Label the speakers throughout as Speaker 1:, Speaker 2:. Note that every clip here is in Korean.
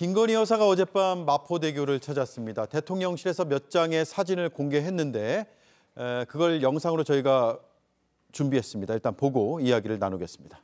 Speaker 1: 김건희 여사가 어젯밤 마포대교를 찾았습니다. 대통령실에서 몇 장의 사진을 공개했는데 그걸 영상으로 저희가 준비했습니다. 일단 보고 이야기를 나누겠습니다.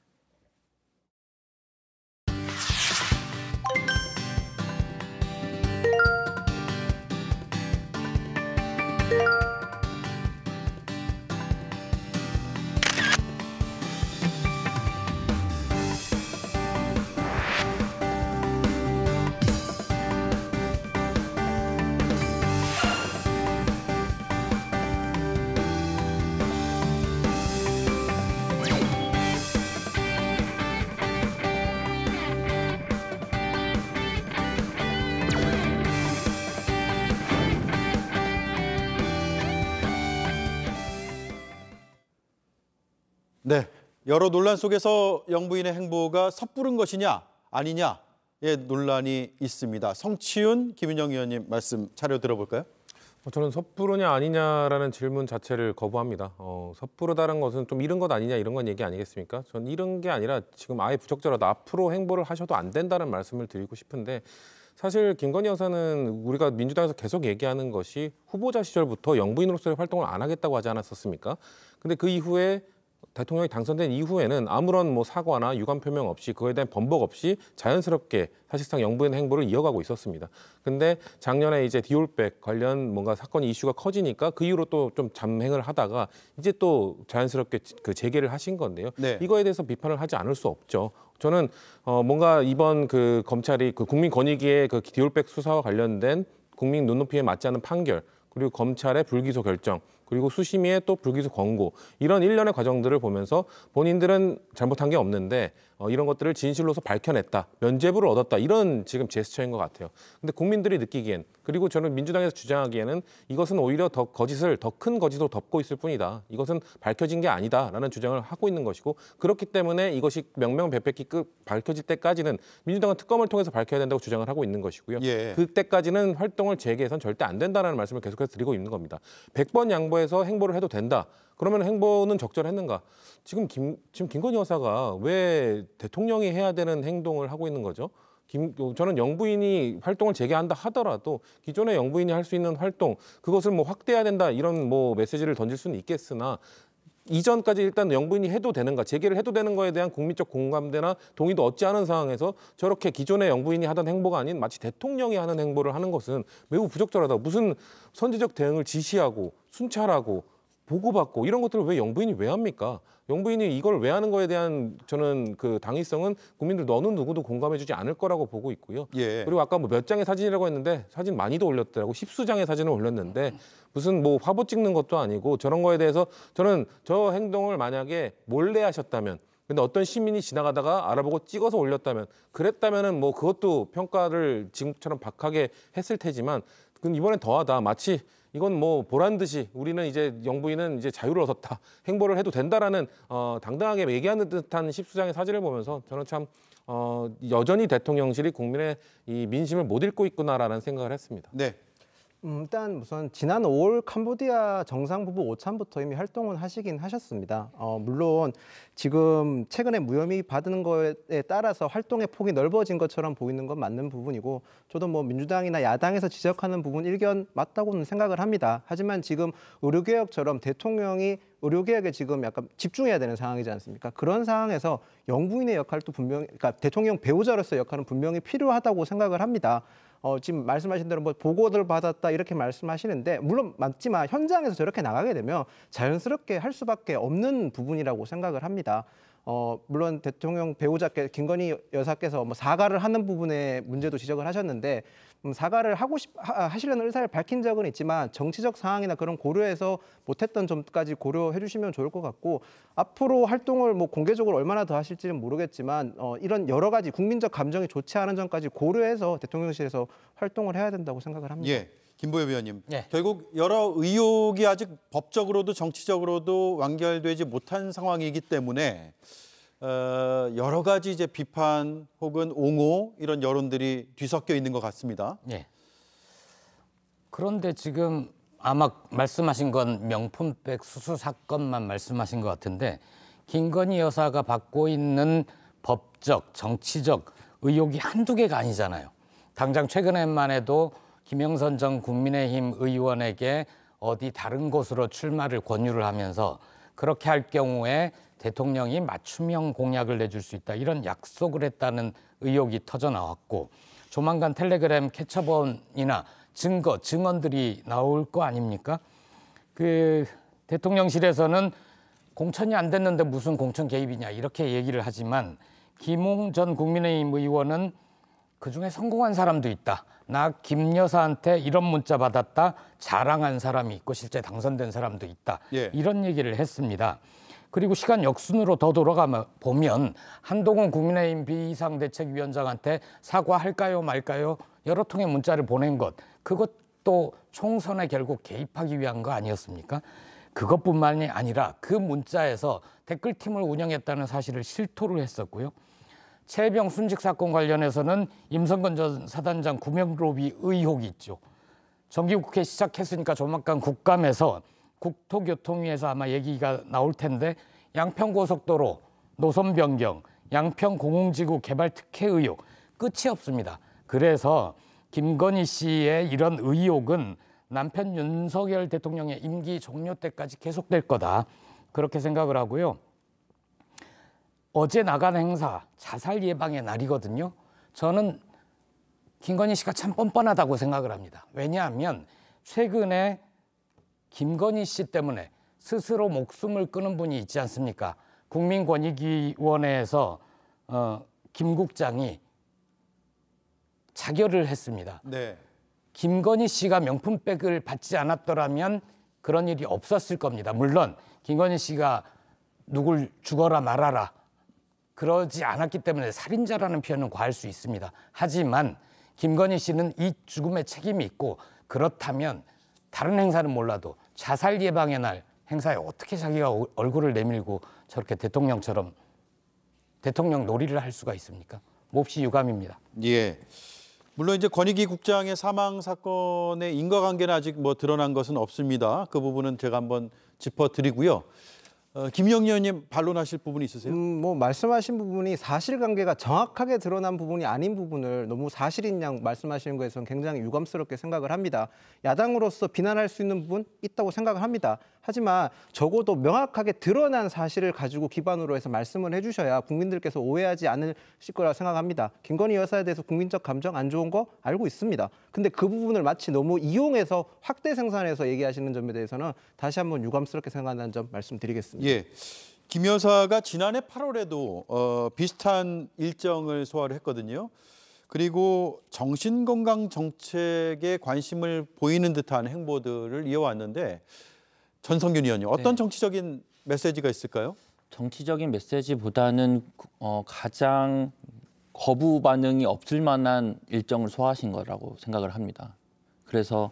Speaker 1: 네, 여러 논란 속에서 영부인의 행보가 섣부른 것이냐 아니냐의 논란이 있습니다.
Speaker 2: 성치윤 김윤영 의원님 말씀 차려 들어볼까요? 뭐 저는 섣부르냐 아니냐라는 질문 자체를 거부합니다. 어, 섣부르다는 것은 좀 이른 것 아니냐 이런 건 얘기 아니겠습니까? 전 이른 게 아니라 지금 아예 부적절하다 앞으로 행보를 하셔도 안 된다는 말씀을 드리고 싶은데 사실 김건희 여사는 우리가 민주당에서 계속 얘기하는 것이 후보자 시절부터 영부인으로서의 활동을 안 하겠다고 하지 않았었습니까? 근데 그 이후에 대통령이 당선된 이후에는 아무런 뭐 사과나 유감 표명 없이 그거에 대한 번복 없이 자연스럽게 사실상 영부인 행보를 이어가고 있었습니다. 근데 작년에 이제 디올백 관련 뭔가 사건이 이슈가 커지니까 그 이후로 또 좀 잠행을 하다가 이제 또 자연스럽게 그 재개를 하신 건데요. 네. 이거에 대해서 비판을 하지 않을 수 없죠. 저는 어 뭔가 이번 그 검찰이 그 국민권익위의 그 디올백 수사와 관련된 국민 눈높이에 맞지 않은 판결 그리고 검찰의 불기소 결정 그리고 수심위에 또 불기소 권고 이런 일련의 과정들을 보면서 본인들은 잘못한 게 없는데 어, 이런 것들을 진실로서 밝혀냈다, 면죄부를 얻었다 이런 지금 제스처인 것 같아요. 근데 국민들이 느끼기엔 그리고 저는 민주당에서 주장하기에는 이것은 오히려 더 거짓을 더 큰 거짓으로 덮고 있을 뿐이다. 이것은 밝혀진 게 아니다라는 주장을 하고 있는 것이고 그렇기 때문에 이것이 명명백백히 끝 그 밝혀질 때까지는 민주당은 특검을 통해서 밝혀야 된다고 주장을 하고 있는 것이고요. 예. 그때까지는 활동을 재개해선 절대 안 된다라는 말씀을 계속해서 드리고 있는 겁니다. 백번 양보 정부에서 행보를 해도 된다. 그러면 행보는 적절했는가? 지금 김 지금 김건희 여사가 왜 대통령이 해야 되는 행동을 하고 있는 거죠? 김, 저는 영부인이 활동을 재개한다 하더라도 기존의 영부인이 할 수 있는 활동 그것을 뭐 확대해야 된다 이런 뭐 메시지를 던질 수는 있겠으나 이전까지 일단 영부인이 해도 되는가 재개를 해도 되는 거에 대한 국민적 공감대나 동의도 얻지 않은 상황에서 저렇게 기존의 영부인이 하던 행보가 아닌 마치 대통령이 하는 행보를 하는 것은 매우 부적절하다. 무슨 선제적 대응을 지시하고 순찰하고 보고받고 이런 것들을 왜 영부인이 왜 합니까? 영부인이 이걸 왜 하는 거에 대한 저는 그 당위성은 국민들 너는 누구도 공감해주지 않을 거라고 보고 있고요. 예. 그리고 아까 뭐 몇 장의 사진이라고 했는데 사진 많이도 올렸더라고 십수 장의 사진을 올렸는데 무슨 뭐 화보 찍는 것도 아니고 저런 거에 대해서 저는 저 행동을 만약에 몰래 하셨다면 근데 어떤 시민이 지나가다가 알아보고 찍어서 올렸다면 그랬다면은 뭐 그것도 평가를 지금처럼 박하게 했을 테지만 그건 이번엔 더하다 마치 이건 뭐 보란 듯이 우리는 이제 영부인은 이제 자유를 얻었다. 행보를 해도 된다라는 어, 당당하게 얘기하는 듯한 십수장의 사진을 보면서 저는 참 어, 여전히 대통령실이 국민의 이 민심을 못 읽고 있구나라는 생각을 했습니다. 네.
Speaker 3: 음, 일단 우선 지난 5월 캄보디아 정상부부 오찬부터 이미 활동을 하시긴 하셨습니다. 어, 물론 지금 최근에 무혐의 받은 거에 따라서 활동의 폭이 넓어진 것처럼 보이는 건 맞는 부분이고 저도 뭐 민주당이나 야당에서 지적하는 부분 일견 맞다고는 생각을 합니다. 하지만 지금 의료개혁처럼 대통령이 의료개혁에 지금 약간 집중해야 되는 상황이지 않습니까? 그런 상황에서 영부인의 역할도 분명히, 그러니까 대통령 배우자로서 역할은 분명히 필요하다고 생각을 합니다. 어, 지금 말씀하신 대로 뭐 보고들 받았다 이렇게 말씀하시는데 물론 맞지만 현장에서 저렇게 나가게 되면 자연스럽게 할 수밖에 없는 부분이라고 생각을 합니다. 어, 물론 대통령 배우자께 김건희 여사께서 뭐 사과를 하는 부분에 문제도 지적을 하셨는데 음, 사과를 하고 싶, 하, 시려는 의사를 밝힌 적은 있지만 정치적 상황이나 그런 고려해서 못했던 점까지 고려해 주시면 좋을 것 같고 앞으로 활동을 뭐 공개적으로 얼마나 더 하실지는 모르겠지만 어, 이런 여러 가지 국민적 감정이 좋지 않은 점까지 고려해서 대통령실에서 활동을 해야 된다고 생각을 합니다. 예. 김보엽 의원님, 예. 결국 여러
Speaker 1: 의혹이 아직 법적으로도 정치적으로도 완결되지 못한 상황이기 때문에 어, 여러 가지 이제 비판 혹은 옹호 이런 여론들이 뒤섞여 있는 것 같습니다. 예.
Speaker 4: 그런데 지금 아마 말씀하신 건 명품백 수수 사건만 말씀하신 것 같은데 김건희 여사가 받고 있는 법적, 정치적 의혹이 한두 개가 아니잖아요. 당장 최근에만 해도 김영선 전 국민의힘 의원에게 어디 다른 곳으로 출마를 권유를 하면서 그렇게 할 경우에 대통령이 맞춤형 공약을 내줄 수 있다 이런 약속을 했다는 의혹이 터져 나왔고 조만간 텔레그램 캐처본이나 증거 증언들이 나올 거 아닙니까? 그 대통령실에서는 공천이 안 됐는데 무슨 공천 개입이냐 이렇게 얘기를 하지만 김홍 전 국민의힘 의원은 그 중에 성공한 사람도 있다. 나김 여사한테 이런 문자 받았다 자랑한 사람이 있고 실제 당선된 사람도 있다 예. 이런 얘기를 했습니다. 그리고 시간 역순으로 더 돌아가면 보면 한동훈 국민의힘 비상대책위원장한테 사과할까요 말까요 여러 통의 문자를 보낸 것 그것도 총선에 결국 개입하기 위한 거 아니었습니까? 그것뿐만이 아니라 그 문자에서 댓글팀을 운영했다는 사실을 실토를 했었고요. 채병 순직 사건 관련해서는 임성근 전 사단장 구명 로비 의혹이 있죠. 정기국회 시작했으니까 조만간 국감에서 국토교통위에서 아마 얘기가 나올 텐데 양평고속도로 노선 변경, 양평공공지구 개발 특혜 의혹 끝이 없습니다. 그래서 김건희 씨의 이런 의혹은 남편 윤석열 대통령의 임기 종료 때까지 계속될 거다. 그렇게 생각을 하고요. 어제 나간 행사 자살 예방의 날이거든요. 저는 김건희 씨가 참 뻔뻔하다고 생각을 합니다. 왜냐하면 최근에 김건희 씨 때문에 스스로 목숨을 끊은 분이 있지 않습니까? 국민권익위원회에서 어, 김 국장이 자결을 했습니다. 네. 김건희 씨가 명품백을 받지 않았더라면 그런 일이 없었을 겁니다. 물론 김건희 씨가 누굴 죽어라 말아라 그러지 않았기 때문에 살인자라는 표현은 과할 수 있습니다. 하지만 김건희 씨는 이 죽음의 책임이 있고 그렇다면 다른 행사는 몰라도 자살 예방의 날 행사에 어떻게 자기가 얼굴을 내밀고 저렇게 대통령처럼 대통령 놀이를 할 수가 있습니까? 몹시 유감입니다.
Speaker 1: 예. 물론 이제 권익위 국장의 사망 사건의 인과관계는 아직 뭐 드러난 것은 없습니다. 그 부분은 제가 한번 짚어드리고요. 어, 김영희 의원님 반론하실 부분이 있으세요?
Speaker 3: 음, 뭐 말씀하신 부분이 사실관계가 정확하게 드러난 부분이 아닌 부분을 너무 사실인 양 말씀하시는 거에선 굉장히 유감스럽게 생각을 합니다. 야당으로서 비난할 수 있는 부분 있다고 생각을 합니다. 하지만 적어도 명확하게 드러난 사실을 가지고 기반으로 해서 말씀을 해주셔야 국민들께서 오해하지 않으실 거라 생각합니다. 김건희 여사에 대해서 국민적 감정 안 좋은 거 알고 있습니다. 근데 그 부분을 마치 너무 이용해서 확대 생산해서 얘기하시는 점에 대해서는 다시 한번 유감스럽게 생각한다는 점 말씀드리겠습니다. 예. 김 여사가 지난해
Speaker 1: 8월에도 어, 비슷한 일정을 소화를 했거든요. 그리고 정신건강 정책에 관심을 보이는 듯한 행보들을 이어왔는데
Speaker 5: 전성균 의원님 어떤 네.
Speaker 1: 정치적인
Speaker 5: 메시지가 있을까요? 정치적인 메시지보다는 어, 가장 거부 반응이 없을 만한 일정을 소화하신 거라고 생각을 합니다. 그래서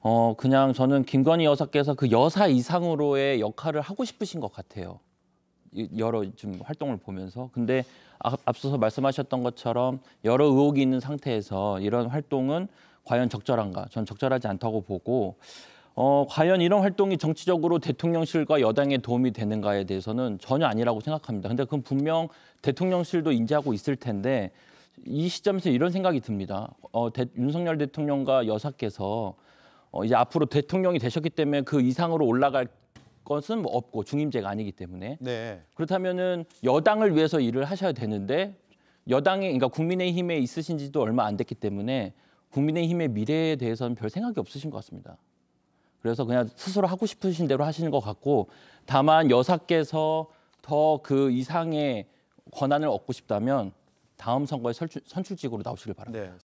Speaker 5: 어 그냥 저는 김건희 여사께서 그 여사 이상으로의 역할을 하고 싶으신 것 같아요. 여러 좀 활동을 보면서 근데 아, 앞서서 말씀하셨던 것처럼 여러 의혹이 있는 상태에서 이런 활동은 과연 적절한가? 전 적절하지 않다고 보고 어, 과연 이런 활동이 정치적으로 대통령실과 여당에 도움이 되는가에 대해서는 전혀 아니라고 생각합니다. 근데 그건 분명 대통령실도 인지하고 있을 텐데 이 시점에서 이런 생각이 듭니다. 어, 대, 윤석열 대통령과 여사께서 어, 이제 앞으로 대통령이 되셨기 때문에 그 이상으로 올라갈 것은 뭐 없고 중임제가 아니기 때문에 네. 그렇다면은 여당을 위해서 일을 하셔야 되는데 여당이 그러니까 국민의힘에 있으신지도 얼마 안 됐기 때문에 국민의힘의 미래에 대해서는 별 생각이 없으신 것 같습니다. 그래서 그냥 스스로 하고 싶으신 대로 하시는 것 같고 다만 여사께서 더 그 이상의 권한을 얻고 싶다면 다음 선거에 선출, 선출직으로 나오시길 바랍니다. 네,